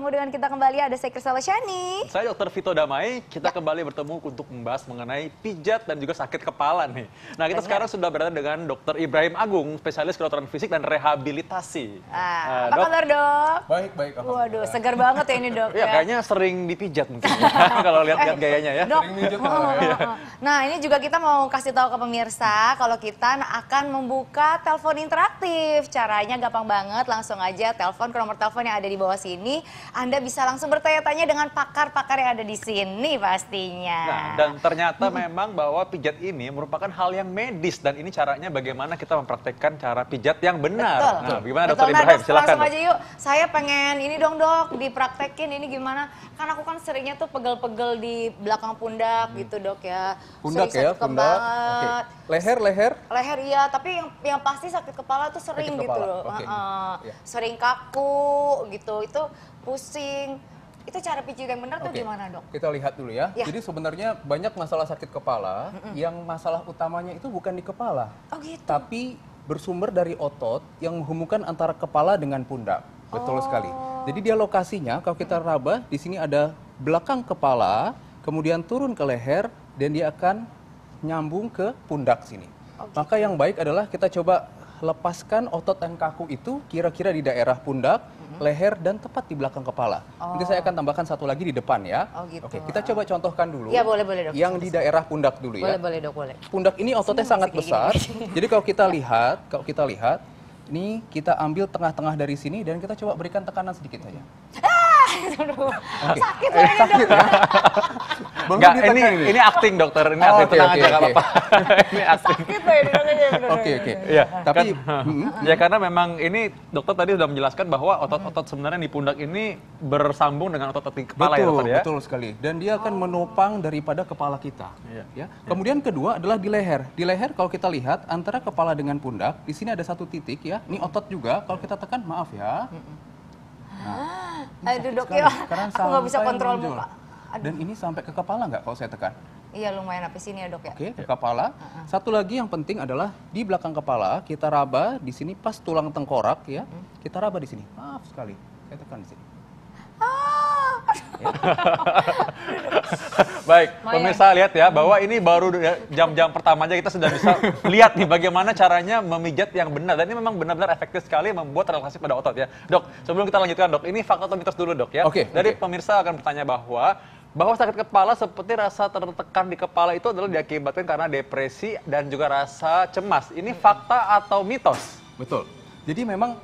bertemu dengan kita kembali ada saya Kristal Shani. Saya Dr. Vito Damai. Kita ya. kembali bertemu untuk membahas mengenai pijat dan juga sakit kepala nih. Nah, kita Benar. sekarang sudah berada dengan Dr. Ibrahim Agung, spesialis kedokteran fisik dan rehabilitasi. Ah, nah, apa dok? kabar, Dok? Baik, baik. Waduh, segar banget ya ini, Dok. Iya, ya. kayaknya sering dipijat mungkin. Ya, kalau lihat-lihat eh, gayanya ya. Dok. Sering oh, oh, oh. Nah, ini juga kita mau kasih tahu ke pemirsa kalau kita akan membuka telepon interaktif. Caranya gampang banget, langsung aja telepon ke nomor telepon yang ada di bawah sini anda bisa langsung bertanya-tanya dengan pakar-pakar yang ada di sini pastinya. Nah, dan ternyata hmm. memang bahwa pijat ini merupakan hal yang medis dan ini caranya bagaimana kita mempraktekkan cara pijat yang benar. Betul. Nah, gimana Dokter nah, Ibrahim? Silakan. Langsung aja yuk. Saya pengen ini dong dok dipraktekin ini gimana? Kan aku kan seringnya tuh pegel-pegel di belakang pundak hmm. gitu dok ya. Pundak ya, pundak. Okay. Leher, leher. Leher iya, tapi yang yang pasti sakit kepala tuh sering gitu, kepala. gitu loh. Okay. Uh, yeah. Sering kaku gitu. Itu pusing, itu cara pijat yang benar okay. tuh gimana dok? Kita lihat dulu ya. ya. Jadi sebenarnya banyak masalah sakit kepala mm -mm. yang masalah utamanya itu bukan di kepala, oh, gitu. tapi bersumber dari otot yang menghubungkan antara kepala dengan pundak. Betul oh. sekali. Jadi dia lokasinya kalau kita raba di sini ada belakang kepala, kemudian turun ke leher dan dia akan nyambung ke pundak sini. Okay. Oh, gitu. Maka yang baik adalah kita coba lepaskan otot yang kaku itu kira-kira di daerah pundak hmm. leher dan tepat di belakang kepala. Oh. Nanti saya akan tambahkan satu lagi di depan ya. Oh, gitu. Oke, kita coba contohkan dulu. Ya boleh boleh dok. Yang di daerah pundak dulu ya. Boleh boleh dok boleh. Pundak ini ototnya Sini, sangat besar. Gini, Jadi kalau kita ya. lihat, kalau kita lihat, ini kita ambil tengah-tengah dari sini dan kita coba berikan tekanan sedikit saja. Ah, okay. sakit, sakit ya. Nggak, kan ini, ini, ini acting dokter, ini oh, acting okay, tenang okay, aja okay. apa-apa. ini acting. Sakit ya Oke oke. Iya. Tapi kan, hmm. hmm. ya karena memang ini dokter tadi sudah menjelaskan bahwa otot-otot sebenarnya di pundak ini bersambung dengan otot di kepala betul, ya dokter ya. Betul sekali. Dan dia akan menopang daripada kepala kita. Iya. Ya. Kemudian kedua adalah di leher. Di leher kalau kita lihat antara kepala dengan pundak di sini ada satu titik ya. Ini otot juga kalau kita tekan maaf ya. Nah, Aduh dok, ya. aku nggak bisa kontrol muka. Aduh. Dan ini sampai ke kepala nggak kalau saya tekan? Iya lumayan apa sini ya dok ya. Oke okay, ke kepala. Uh -uh. Satu lagi yang penting adalah di belakang kepala kita raba di sini pas tulang tengkorak ya. Hmm. Kita raba di sini. Maaf sekali. Saya tekan di sini. Ah. Baik, Maya. pemirsa lihat ya bahwa ini baru ya, jam-jam pertama aja kita sudah bisa lihat nih bagaimana caranya memijat yang benar dan ini memang benar-benar efektif sekali membuat relaksasi pada otot ya. Dok, sebelum kita lanjutkan dok, ini fakta atau mitos dulu dok ya. Oke. Okay, Dari okay. pemirsa akan bertanya bahwa bahwa sakit kepala seperti rasa tertekan di kepala itu adalah diakibatkan karena depresi dan juga rasa cemas. Ini fakta atau mitos? Betul. Jadi memang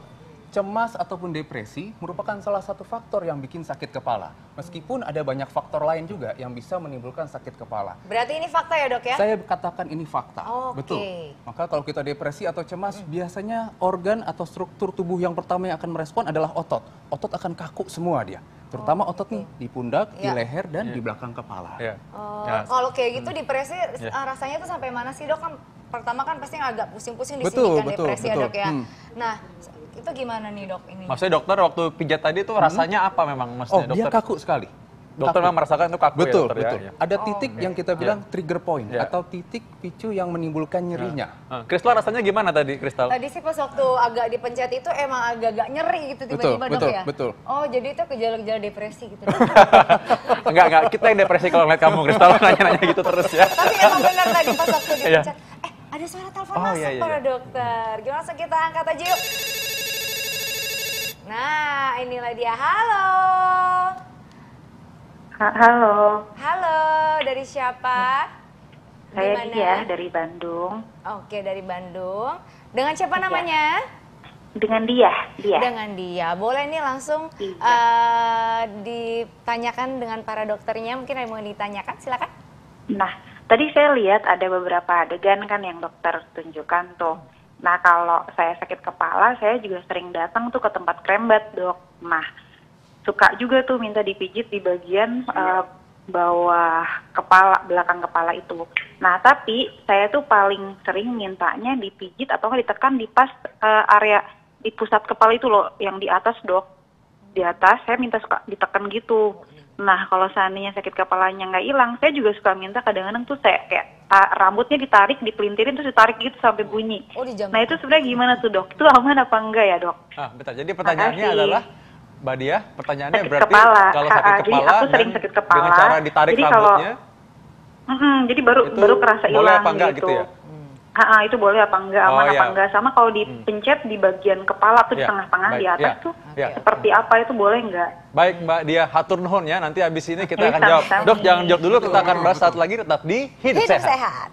Cemas ataupun depresi merupakan salah satu faktor yang bikin sakit kepala. Meskipun ada banyak faktor lain juga yang bisa menimbulkan sakit kepala. Berarti ini fakta ya dok ya? Saya katakan ini fakta. Oh, okay. Betul. Maka kalau kita depresi atau cemas, hmm. biasanya organ atau struktur tubuh yang pertama yang akan merespon adalah otot. Otot akan kaku semua dia terutama oh, otot nih gitu. di pundak, yeah. di ya. leher dan yeah. di belakang kepala. Yeah. Oh, yes. Ya. kalau kayak gitu hmm. depresi yeah. Iya. rasanya itu sampai mana sih dok? Kan pertama kan pasti agak pusing-pusing di betul, sini kan ya, betul, depresi betul. ya dok ya. Hmm. Nah itu gimana nih dok ini? Maksudnya dokter waktu pijat tadi itu hmm? rasanya apa memang maksudnya oh, dokter? dia kaku sekali. Dokter memang merasakan itu kaku ya, betul, ya dokter betul. Ya? Ada oh, titik oh, yang kita iya. bilang trigger point yeah. atau titik picu yang menimbulkan iya. nyerinya. uh. Kristal rasanya gimana tadi Kristal? Tadi sih pas waktu agak dipencet itu emang agak-agak nyeri gitu tiba-tiba dok ya? Betul, betul. Oh jadi itu gejala-gejala depresi gitu? enggak, enggak. Kita yang depresi kalau ngeliat kamu Kristal nanya-nanya gitu terus ya. Tapi emang benar tadi pas waktu iya. dipencet. Eh ada suara telepon oh, masuk iya, iya. para dokter. Gimana kita angkat aja yuk. Nah, inilah dia. Halo. Halo. Halo, dari siapa? Saya Dimana? dia dari Bandung. Oke, dari Bandung. Dengan siapa iya. namanya? Dengan dia, dia. Dengan dia. Boleh nih langsung uh, ditanyakan dengan para dokternya. Mungkin ada yang mau ditanyakan, silakan. Nah, tadi saya lihat ada beberapa adegan kan yang dokter tunjukkan tuh Nah kalau saya sakit kepala, saya juga sering datang tuh ke tempat krembat dok. Nah suka juga tuh minta dipijit di bagian uh, bawah kepala, belakang kepala itu. Nah tapi saya tuh paling sering mintanya dipijit atau ditekan di pas uh, area di pusat kepala itu loh yang di atas dok. Di atas saya minta suka ditekan gitu. Nah kalau seandainya sakit kepalanya nggak hilang, saya juga suka minta kadang-kadang tuh saya kayak rambutnya ditarik, dipelintirin terus ditarik gitu sampai bunyi. Oh, nah itu sebenarnya gimana tuh dok? Itu aman apa enggak ya dok? Ah betul. Jadi pertanyaannya Makasih. adalah Mbak Dia, pertanyaannya sakit berarti kepala. kalau sakit ah, ah, kepala, jadi aku sering sakit kepala dengan cara ditarik jadi rambutnya. Kalau, mm, jadi baru baru kerasa hilang gitu. gitu ya? Ah, ah, itu boleh apa enggak aman oh, apa iya. enggak sama kalau dipencet hmm. di bagian kepala tuh ya. di iya, tengah-tengah di atas ya. tuh ya. seperti apa itu boleh enggak? Baik Mbak Dia hatur nuhun ya nanti habis ini kita iya, akan jawab. Dok jangan jawab dulu kita akan bahas saat lagi tetap di hidup, hidup sehat.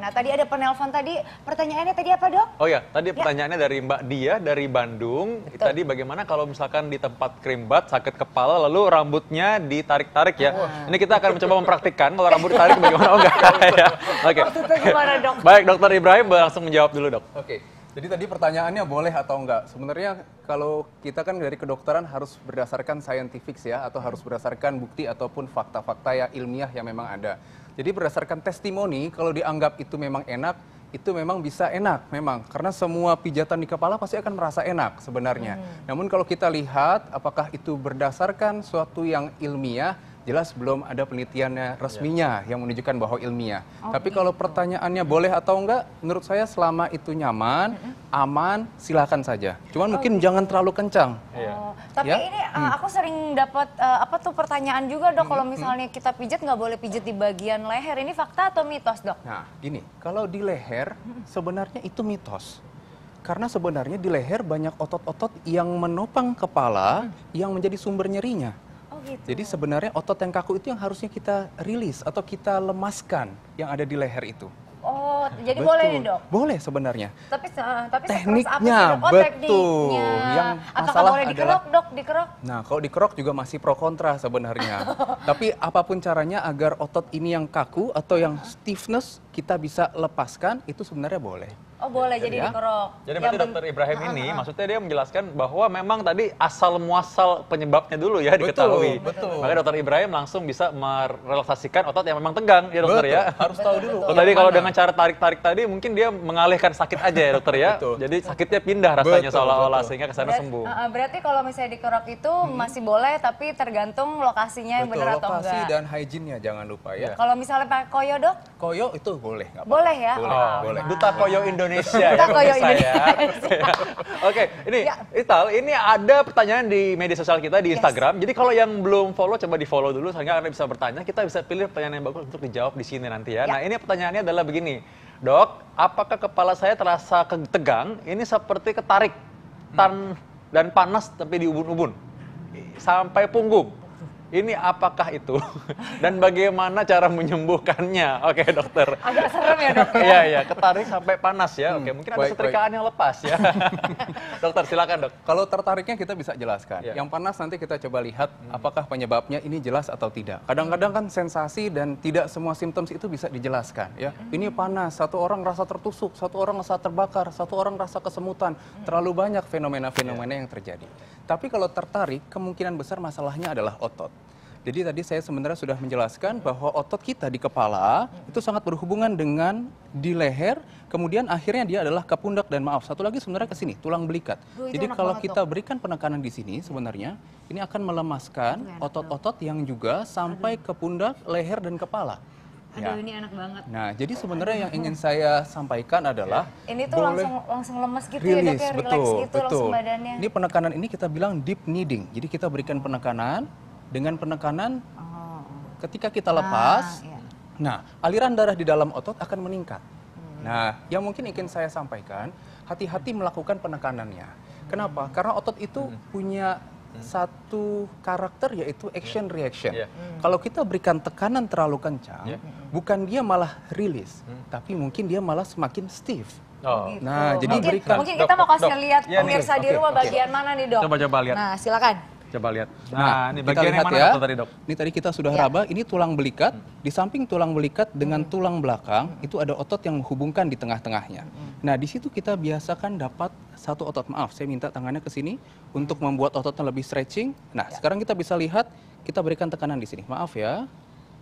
Nah tadi ada penelpon tadi, pertanyaannya tadi apa dok? Oh ya, tadi ya. pertanyaannya dari Mbak Dia dari Bandung. Betul. Tadi bagaimana kalau misalkan di tempat krimbat sakit kepala lalu rambutnya ditarik-tarik ya? Ah. Ini kita akan mencoba mempraktikkan kalau rambut ditarik bagaimana oh enggak ya. Oke. Okay. gimana dok? Baik dokter Ibrahim langsung menjawab dulu dok. Oke. Jadi tadi pertanyaannya boleh atau enggak? Sebenarnya kalau kita kan dari kedokteran harus berdasarkan scientific ya atau harus berdasarkan bukti ataupun fakta-fakta ya ilmiah yang memang ada. Jadi berdasarkan testimoni, kalau dianggap itu memang enak, itu memang bisa enak memang karena semua pijatan di kepala pasti akan merasa enak sebenarnya. Hmm. Namun kalau kita lihat apakah itu berdasarkan suatu yang ilmiah jelas belum ada penelitiannya iya. resminya yang menunjukkan bahwa ilmiah. Okay. Oh, tapi gitu. kalau pertanyaannya boleh atau enggak, menurut saya selama itu nyaman, aman, silakan saja. Cuman oh. mungkin gitu. jangan terlalu kencang. Oh. Iya. Tapi yeah? ini uh, aku sering dapat uh, apa tuh pertanyaan juga dok, kalau hmm, hmm. misalnya kita pijat nggak boleh pijat di bagian leher, ini fakta atau mitos dok? Nah, gini, kalau di leher sebenarnya itu mitos karena sebenarnya di leher banyak otot-otot yang menopang kepala yang menjadi sumber nyerinya gitu. Jadi sebenarnya otot yang kaku itu yang harusnya kita rilis atau kita lemaskan yang ada di leher itu. Oh, jadi betul. boleh nih dok? Boleh sebenarnya. Tapi uh, tapi tekniknya apa sih, Oh, betul. Tekniknya. Yang masalah boleh adalah, dikerok dok? Dikerok? Nah, kalau dikerok juga masih pro kontra sebenarnya. tapi apapun caranya agar otot ini yang kaku atau yang stiffness kita bisa lepaskan itu sebenarnya boleh. Oh boleh jadi, jadi ya. dikerok. Jadi ya, berarti dokter Ibrahim ah, ini ah. maksudnya dia menjelaskan bahwa memang tadi asal muasal penyebabnya dulu ya diketahui. Betul. Makanya dokter Ibrahim langsung bisa merelaksasikan otot yang memang tegang ya dokter ya. betul, ya. Harus tahu dulu. Betul. Tadi kalau dengan cara tarik-tarik tadi mungkin dia mengalihkan sakit aja ya dokter ya. betul. Jadi sakitnya pindah rasanya seolah-olah sehingga ke sana sembuh. berarti kalau misalnya dikerok itu hmm. masih boleh tapi tergantung lokasinya yang benar atau lokasi enggak. Lokasi dan hygiene-nya jangan lupa ya. Kalau misalnya pakai koyo dok? Koyo itu boleh. Boleh ya? boleh. Oh, nah. Duta koyo Indonesia Indonesia ya koyo ya. Indonesia. Oke, ini ya. Ital, ini ada pertanyaan di media sosial kita di Instagram. Yes. Jadi kalau yang belum follow coba di-follow dulu sehingga Anda bisa bertanya, kita bisa pilih pertanyaan yang bagus untuk dijawab di sini nanti ya. ya. Nah, ini pertanyaannya adalah begini. Dok, apakah kepala saya terasa tegang? Ini seperti ketarik tan hmm. dan panas tapi di ubun-ubun sampai punggung ini apakah itu dan bagaimana cara menyembuhkannya? Oke, dokter. Agak serem ya, dokter. Ya? Iya, iya, ketarik sampai panas ya. Hmm, Oke, mungkin baik, ada setrikaan baik. yang lepas ya. dokter, silakan, Dok. Kalau tertariknya kita bisa jelaskan. Yeah. Yang panas nanti kita coba lihat hmm. apakah penyebabnya ini jelas atau tidak. Kadang-kadang kan sensasi dan tidak semua simptom itu bisa dijelaskan ya. Hmm. Ini panas, satu orang rasa tertusuk, satu orang rasa terbakar, satu orang rasa kesemutan. Hmm. Terlalu banyak fenomena-fenomena yeah. yang terjadi. Tapi kalau tertarik, kemungkinan besar masalahnya adalah otot. Jadi tadi saya sebenarnya sudah menjelaskan bahwa otot kita di kepala itu sangat berhubungan dengan di leher, kemudian akhirnya dia adalah ke pundak dan maaf satu lagi sebenarnya ke sini tulang belikat. Jadi kalau kita tuh. berikan penekanan di sini iya. sebenarnya ini akan melemaskan otot-otot yang juga sampai ke pundak, leher dan kepala. Aduh ya. ini enak banget. Nah, jadi sebenarnya yang ingin saya sampaikan adalah ini tuh boleh langsung langsung lemes gitu release, ya, kayak ya betul, gitu betul. langsung badannya. Ini penekanan ini kita bilang deep kneading. Jadi kita berikan penekanan dengan penekanan oh. ketika kita lepas, ah, iya. nah aliran darah di dalam otot akan meningkat. Hmm. Nah, yang mungkin ingin saya sampaikan, hati-hati melakukan penekanannya. Kenapa? Karena otot itu hmm. punya satu karakter yaitu action ya. reaction. Yeah. Hmm. Kalau kita berikan tekanan terlalu kencang, yeah. bukan dia malah rilis, hmm. tapi mungkin dia malah semakin stiff. Oh. Nah, Nah, jadi mungkin, berikan. Mungkin kita dok, mau kasih dok, lihat ya, pemirsa okay, di rumah okay, bagian okay. mana nih, Dok? Coba coba lihat. Nah, silakan. Coba lihat. Nah, nah ini bagian yang mana ya. tadi dok? Ini tadi kita sudah ya. raba, ini tulang belikat. Hmm. Di samping tulang belikat dengan tulang belakang itu ada otot yang menghubungkan di tengah-tengahnya. Hmm. Nah, di situ kita biasakan dapat satu otot. Maaf, saya minta tangannya ke sini untuk membuat ototnya lebih stretching. Nah, ya. sekarang kita bisa lihat kita berikan tekanan di sini. Maaf ya.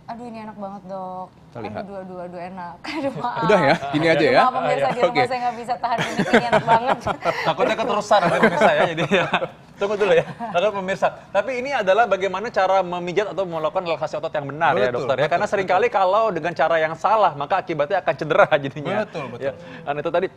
Aduh ini enak banget dok. Kita lihat. Aduh, dua, dua, enak. Aduh maaf. Udah ya, gini aja ya. Maaf pemirsa di rumah okay. saya nggak bisa tahan ini, ini enak banget. Takutnya keterusan nanti pemirsa ya, jadi ya. Tunggu dulu ya, agar pemirsa. Tapi ini adalah bagaimana cara memijat atau melakukan relaksasi otot yang benar ya, betul, ya dokter betul, ya. Karena seringkali kalau dengan cara yang salah maka akibatnya akan cedera jadinya. Betul, betul. Ya. Dan itu tadi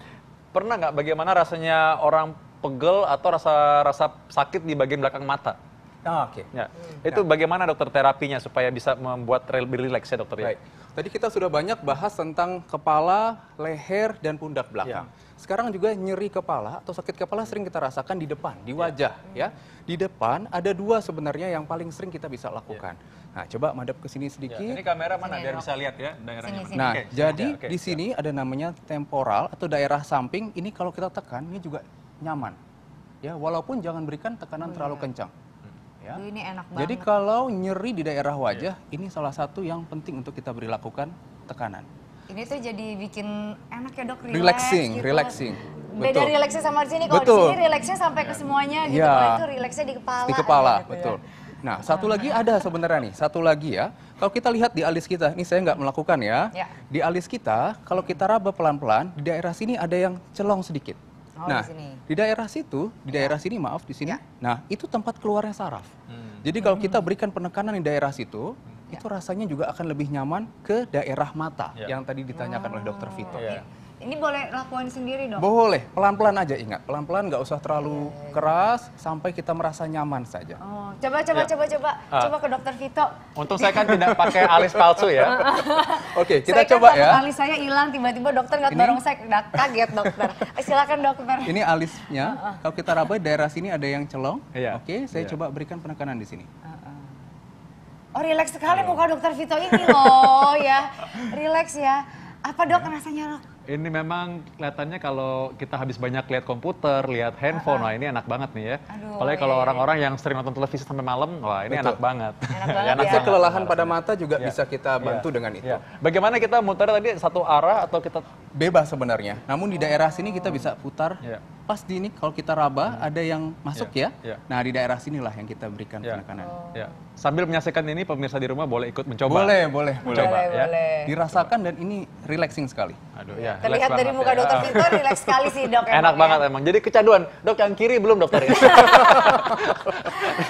pernah nggak bagaimana rasanya orang pegel atau rasa rasa sakit di bagian belakang mata? Oh, Oke. Okay. Ya. Hmm. Itu ya. bagaimana dokter terapinya supaya bisa membuat lebih rileks ya dokter ya? Baik. Tadi kita sudah banyak bahas tentang kepala, leher, dan pundak belakang. Ya. Sekarang juga nyeri kepala atau sakit kepala sering kita rasakan di depan, di ya. wajah ya. ya. Di depan ada dua sebenarnya yang paling sering kita bisa lakukan. Ya. Nah, coba madep ke sini ya, sedikit. Ya. Ini kamera mana biar bisa lihat ya daerahnya. Sini, sini. Nah, okay. jadi okay. di sini ada namanya temporal atau daerah samping. Ini kalau kita tekan ini juga nyaman. Ya, walaupun jangan berikan tekanan hmm. terlalu kencang Ya. Duh, ini enak banget. Jadi kalau nyeri di daerah wajah, yeah. ini salah satu yang penting untuk kita beri lakukan tekanan. Ini tuh jadi bikin enak ya dok, relax, relaxing, gitu. relaxing. Beda betul. relaxnya sama di sini, kalau di sini relaxnya sampai ke ya. semuanya gitu, yeah. itu relaxnya di kepala. Di kepala, gitu ya. betul. Nah, satu lagi ada sebenarnya nih, satu lagi ya. Kalau kita lihat di alis kita, ini saya nggak melakukan ya. ya. Di alis kita, kalau kita raba pelan-pelan, di daerah sini ada yang celong sedikit. Oh, nah, di, di daerah situ, di ya. daerah sini maaf, di sini. Ya. Nah, itu tempat keluarnya saraf. Hmm. Jadi kalau kita berikan penekanan di daerah situ, ya. itu rasanya juga akan lebih nyaman ke daerah mata ya. yang tadi ditanyakan oh. oleh dokter Vito. Ya. Ini boleh lakuin sendiri dong? Boleh, pelan-pelan aja ingat. Pelan-pelan gak usah terlalu yeah. keras sampai kita merasa nyaman saja. Oh, coba coba yeah. coba coba ah. coba ke dokter Vito. Untung saya kan tidak pakai alis palsu ya. Oke, okay, kita saya kan coba kan ya. Alis saya hilang tiba-tiba dokter nggak dorong saya kaget dokter. Eh, silakan dokter. Ini alisnya. Ah, ah. Kalau kita raba daerah sini ada yang celong. Yeah. Oke, okay, saya yeah. coba berikan penekanan di sini. Uh Oh, relax sekali muka dokter Vito ini loh ya. Relax ya. Apa dok iya. rasanya loh? Ini memang kelihatannya kalau kita habis banyak lihat komputer, lihat handphone, wah ini enak banget nih ya. Aduh, Apalagi kalau iya, iya, iya. orang-orang yang sering nonton televisi sampai malam, wah ini Betul. enak banget. Enak banget. ya. kelelahan pada mata juga Ya. bisa kita bantu dengan itu. Ya. Bagaimana kita muter tadi satu arah atau kita Bebas sebenarnya. Namun di daerah sini kita bisa putar. Ya. Pas di ini kalau kita raba hmm. ada yang masuk ya. Ya. ya. Nah, di daerah sinilah yang kita berikan ya. penekanan. ya. sambil menyaksikan ini pemirsa di rumah boleh ikut mencoba. Boleh, boleh, boleh. Boleh, ya. boleh. Dirasakan dan ini relaxing sekali. Aduh, ya, Terlihat dari muka ya. dokter Vito relax sekali sih dok. Enak emang, ya. banget ya. emang. Jadi kecanduan. Dok yang kiri belum dokter ya.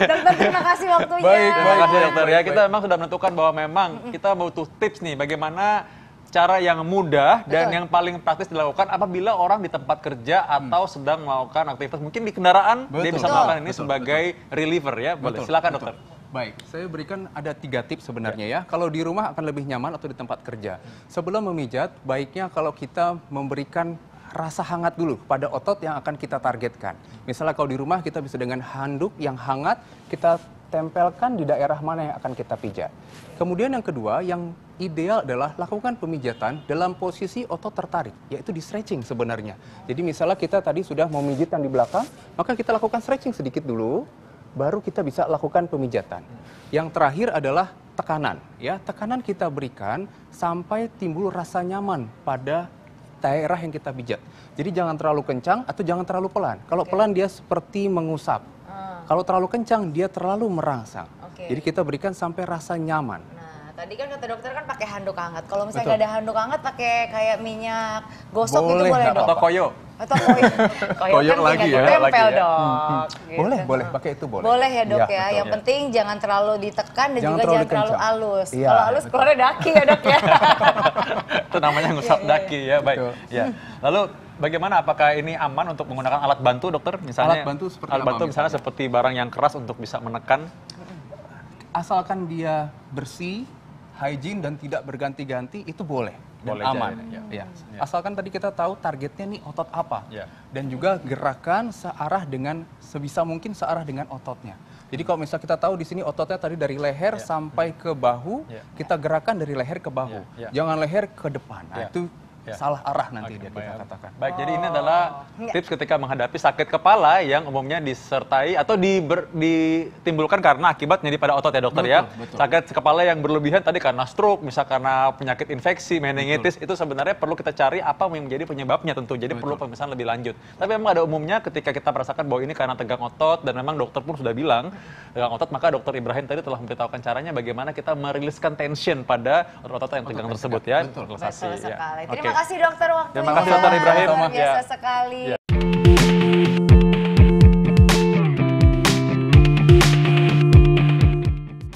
dokter terima kasih waktunya. Baik, terima kasih dokter ya. Kita memang sudah menentukan bahwa memang kita butuh tips nih bagaimana cara yang mudah dan Betul. yang paling praktis dilakukan apabila orang di tempat kerja mm. atau hmm. sedang melakukan aktivitas mungkin di kendaraan Betul. dia bisa melakukan ini Betul. sebagai reliever ya. Boleh. Silakan dokter. Baik, saya berikan ada tiga tips sebenarnya ya. ya. Kalau di rumah akan lebih nyaman atau di tempat kerja. Sebelum memijat, baiknya kalau kita memberikan rasa hangat dulu pada otot yang akan kita targetkan. Misalnya kalau di rumah kita bisa dengan handuk yang hangat kita tempelkan di daerah mana yang akan kita pijat. Kemudian yang kedua yang ideal adalah lakukan pemijatan dalam posisi otot tertarik, yaitu di stretching sebenarnya. Jadi misalnya kita tadi sudah memijit yang di belakang, maka kita lakukan stretching sedikit dulu baru kita bisa lakukan pemijatan. Yang terakhir adalah tekanan, ya. Tekanan kita berikan sampai timbul rasa nyaman pada daerah yang kita pijat. Jadi jangan terlalu kencang atau jangan terlalu pelan. Kalau okay. pelan dia seperti mengusap. Ah. Kalau terlalu kencang dia terlalu merangsang. Okay. Jadi kita berikan sampai rasa nyaman. Nah tadi kan kata dokter kan pakai handuk hangat. Kalau misalnya nggak ada handuk hangat, pakai kayak minyak gosok gitu boleh, itu boleh dong. Atau koyo. Atau koyo. koyo, kan lagi ya, ya, tempel lagi ya. dok. Hmm, hmm. Gitu. Boleh, boleh pakai itu boleh. Boleh ya dok ya. ya. Yang ya. penting jangan terlalu ditekan dan jangan juga terlalu jangan terlalu halus. alus. Ya, Kalau alus keluarnya daki ya dok ya. itu namanya ngusap ya, daki ya, baik. Betul. Ya. Lalu bagaimana apakah ini aman untuk menggunakan alat bantu dokter misalnya alat bantu seperti alat bantu misalnya, misalnya seperti barang yang keras untuk bisa menekan asalkan dia bersih hygiene dan tidak berganti-ganti itu boleh dan boleh aman. ya. Ya. ya. Asalkan tadi kita tahu targetnya nih otot apa ya. dan juga gerakan searah dengan sebisa mungkin searah dengan ototnya. Jadi kalau misalnya kita tahu di sini ototnya tadi dari leher ya. sampai ke bahu, ya. kita gerakan dari leher ke bahu. Ya. Ya. Jangan leher ke depan. Nah, iya. itu ya. salah arah nanti okay, dia kita katakan. Baik, oh. jadi ini adalah oh. tips ketika menghadapi sakit kepala yang umumnya disertai atau ber, ditimbulkan karena akibat nyeri pada otot ya dokter ya. betul, ya. Betul. Sakit kepala yang berlebihan tadi karena stroke, misal karena penyakit infeksi, meningitis betul. itu sebenarnya perlu kita cari apa yang menjadi penyebabnya tentu. Jadi betul. perlu pemeriksaan lebih lanjut. Tapi memang ada umumnya ketika kita merasakan bahwa ini karena tegang otot dan memang dokter pun sudah bilang tegang otot maka dokter Ibrahim tadi telah memberitahukan caranya bagaimana kita meriliskan tension pada otot-otot yang tegang tersebut ya. Betul. betul Ya. Terima okay kasih dokter waktu Terima kasih dokter Ibrahim. Luar biasa iya. sekali. Iya.